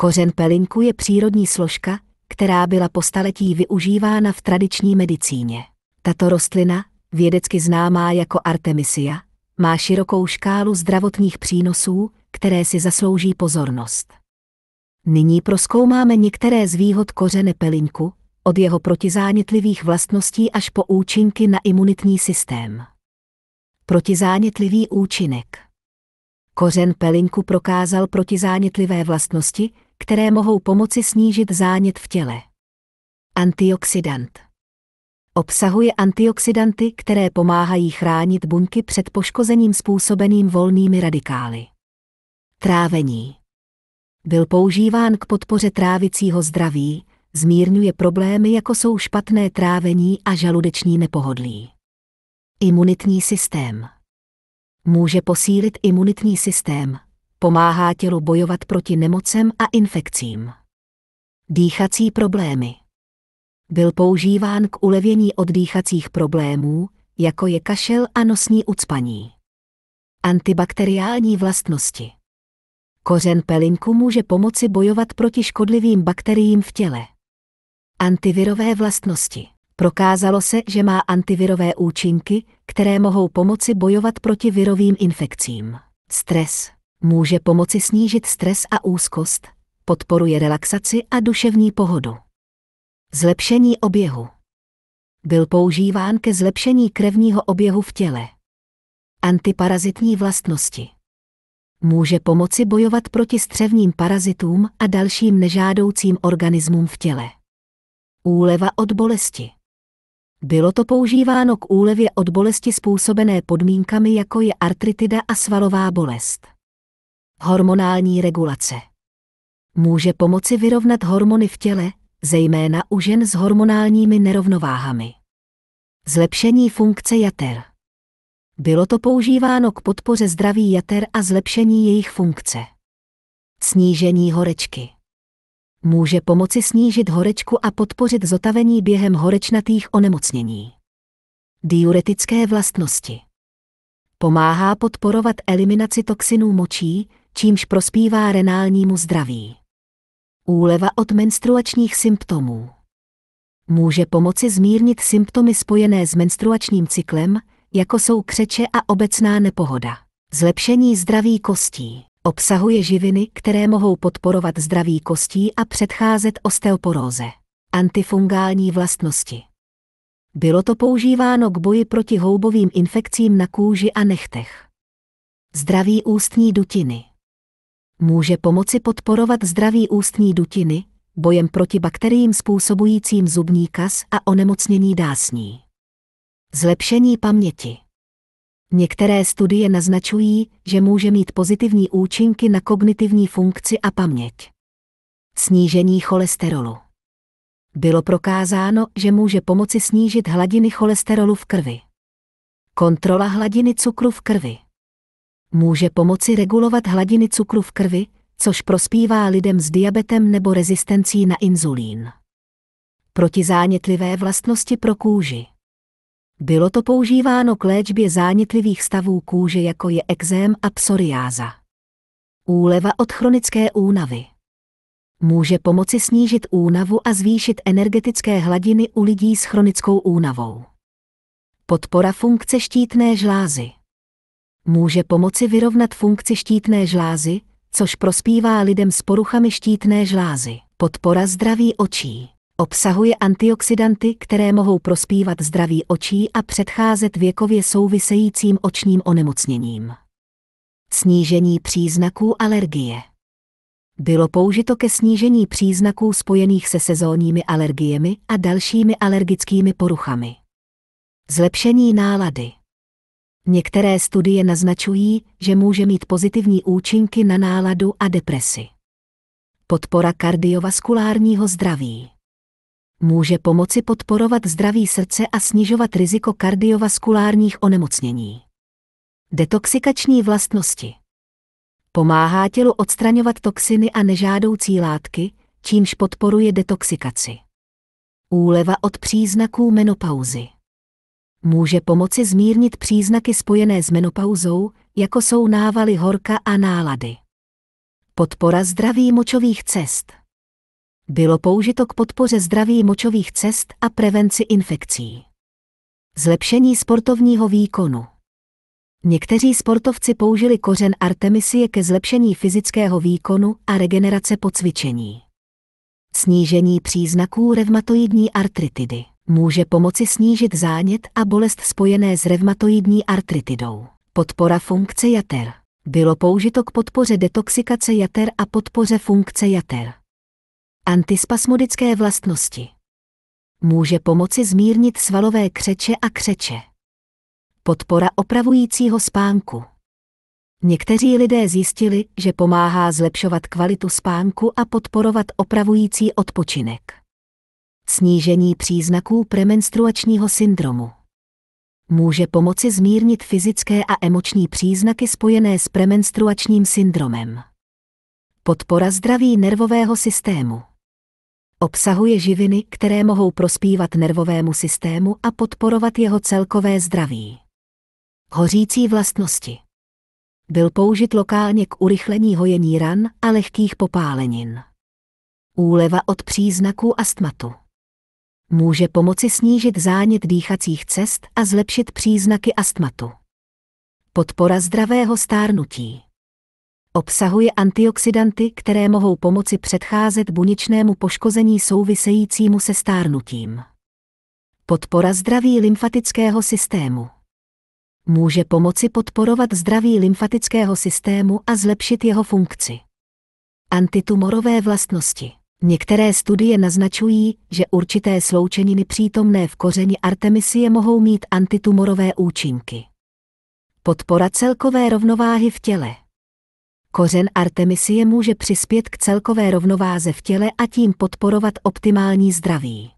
Kořen pelinku je přírodní složka, která byla po staletí využívána v tradiční medicíně. Tato rostlina, vědecky známá jako Artemisia, má širokou škálu zdravotních přínosů, které si zaslouží pozornost. Nyní proskoumáme některé z výhod kořene pelinku, od jeho protizánětlivých vlastností až po účinky na imunitní systém. Protizánětlivý účinek Kořen pelinku prokázal protizánětlivé vlastnosti, které mohou pomoci snížit zánět v těle. Antioxidant Obsahuje antioxidanty, které pomáhají chránit buňky před poškozením způsobeným volnými radikály. Trávení Byl používán k podpoře trávicího zdraví, zmírňuje problémy jako jsou špatné trávení a žaludeční nepohodlí. Imunitní systém může posílit imunitní systém, Pomáhá tělu bojovat proti nemocem a infekcím. Dýchací problémy Byl používán k ulevění od dýchacích problémů, jako je kašel a nosní ucpaní. Antibakteriální vlastnosti Kořen pelinku může pomoci bojovat proti škodlivým bakteriím v těle. Antivirové vlastnosti Prokázalo se, že má antivirové účinky, které mohou pomoci bojovat proti virovým infekcím. Stres Může pomoci snížit stres a úzkost, podporuje relaxaci a duševní pohodu. Zlepšení oběhu byl používán ke zlepšení krevního oběhu v těle. Antiparazitní vlastnosti může pomoci bojovat proti střevním parazitům a dalším nežádoucím organismům v těle. Úleva od bolesti. Bylo to používáno k úlevě od bolesti způsobené podmínkami jako je artritida a svalová bolest. Hormonální regulace. Může pomoci vyrovnat hormony v těle, zejména u žen s hormonálními nerovnováhami. Zlepšení funkce jater. Bylo to používáno k podpoře zdraví jater a zlepšení jejich funkce. Snížení horečky. Může pomoci snížit horečku a podpořit zotavení během horečnatých onemocnění. Diuretické vlastnosti. Pomáhá podporovat eliminaci toxinů močí, čímž prospívá renálnímu zdraví. Úleva od menstruačních symptomů může pomoci zmírnit symptomy spojené s menstruačním cyklem, jako jsou křeče a obecná nepohoda. Zlepšení zdraví kostí obsahuje živiny, které mohou podporovat zdraví kostí a předcházet osteoporóze. Antifungální vlastnosti. Bylo to používáno k boji proti houbovým infekcím na kůži a nechtech. Zdraví ústní dutiny může pomoci podporovat zdraví ústní dutiny, bojem proti bakteriím způsobujícím zubní kas a onemocnění dásní. Zlepšení paměti. Některé studie naznačují, že může mít pozitivní účinky na kognitivní funkci a paměť. Snížení cholesterolu. Bylo prokázáno, že může pomoci snížit hladiny cholesterolu v krvi. Kontrola hladiny cukru v krvi může pomoci regulovat hladiny cukru v krvi, což prospívá lidem s diabetem nebo rezistencí na inzulín. Protizánětlivé vlastnosti pro kůži. Bylo to používáno k léčbě zánětlivých stavů kůže jako je exém a psoriáza. Úleva od chronické únavy. Může pomoci snížit únavu a zvýšit energetické hladiny u lidí s chronickou únavou. Podpora funkce štítné žlázy Může pomoci vyrovnat funkci štítné žlázy, což prospívá lidem s poruchami štítné žlázy. Podpora zdraví očí. Obsahuje antioxidanty, které mohou prospívat zdraví očí a předcházet věkově souvisejícím očním onemocněním. Snížení příznaků alergie bylo použito ke snížení příznaků spojených se sezónními alergiemi a dalšími alergickými poruchami. Zlepšení nálady Některé studie naznačují, že může mít pozitivní účinky na náladu a depresi. Podpora kardiovaskulárního zdraví může pomoci podporovat zdraví srdce a snižovat riziko kardiovaskulárních onemocnění. Detoxikační vlastnosti pomáhá tělu odstraňovat toxiny a nežádoucí látky, čímž podporuje detoxikaci. Úleva od příznaků menopauzy může pomoci zmírnit příznaky spojené s menopauzou, jako jsou návaly horka a nálady. Podpora zdraví močových cest bylo použito k podpoře zdraví močových cest a prevenci infekcí. Zlepšení sportovního výkonu Někteří sportovci použili kořen artemisie ke zlepšení fyzického výkonu a regenerace po cvičení. Snížení příznaků revmatoidní artritidy může pomoci snížit zánět a bolest spojené s revmatoidní artritidou. Podpora funkce jater. Bylo použito k podpoře detoxikace jater a podpoře funkce jater. Antispasmodické vlastnosti. Může pomoci zmírnit svalové křeče a křeče. Podpora opravujícího spánku. Někteří lidé zjistili, že pomáhá zlepšovat kvalitu spánku a podporovat opravující odpočinek snížení příznaků premenstruačního syndromu. Může pomoci zmírnit fyzické a emoční příznaky spojené s premenstruačním syndromem. Podpora zdraví nervového systému. Obsahuje živiny, které mohou prospívat nervovému systému a podporovat jeho celkové zdraví. Hořící vlastnosti. Byl použit lokálně k urychlení hojení ran a lehkých popálenin. Úleva od příznaků astmatu může pomoci snížit zánět dýchacích cest a zlepšit příznaky astmatu. Podpora zdravého stárnutí. Obsahuje antioxidanty, které mohou pomoci předcházet buněčnému poškození souvisejícímu se stárnutím. Podpora zdraví lymfatického systému. Může pomoci podporovat zdraví lymfatického systému a zlepšit jeho funkci. Antitumorové vlastnosti Některé studie naznačují, že určité sloučeniny přítomné v kořeni artemisie mohou mít antitumorové účinky. Podpora celkové rovnováhy v těle. Kořen artemisie může přispět k celkové rovnováze v těle a tím podporovat optimální zdraví.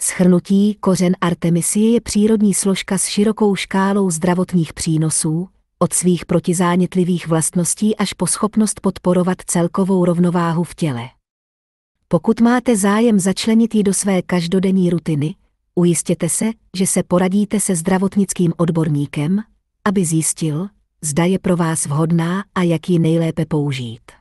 Schrnutí kořen artemisie je přírodní složka s širokou škálou zdravotních přínosů, od svých protizánětlivých vlastností až po schopnost podporovat celkovou rovnováhu v těle. Pokud máte zájem začlenit ji do své každodenní rutiny, ujistěte se, že se poradíte se zdravotnickým odborníkem, aby zjistil, zda je pro vás vhodná a jak ji nejlépe použít.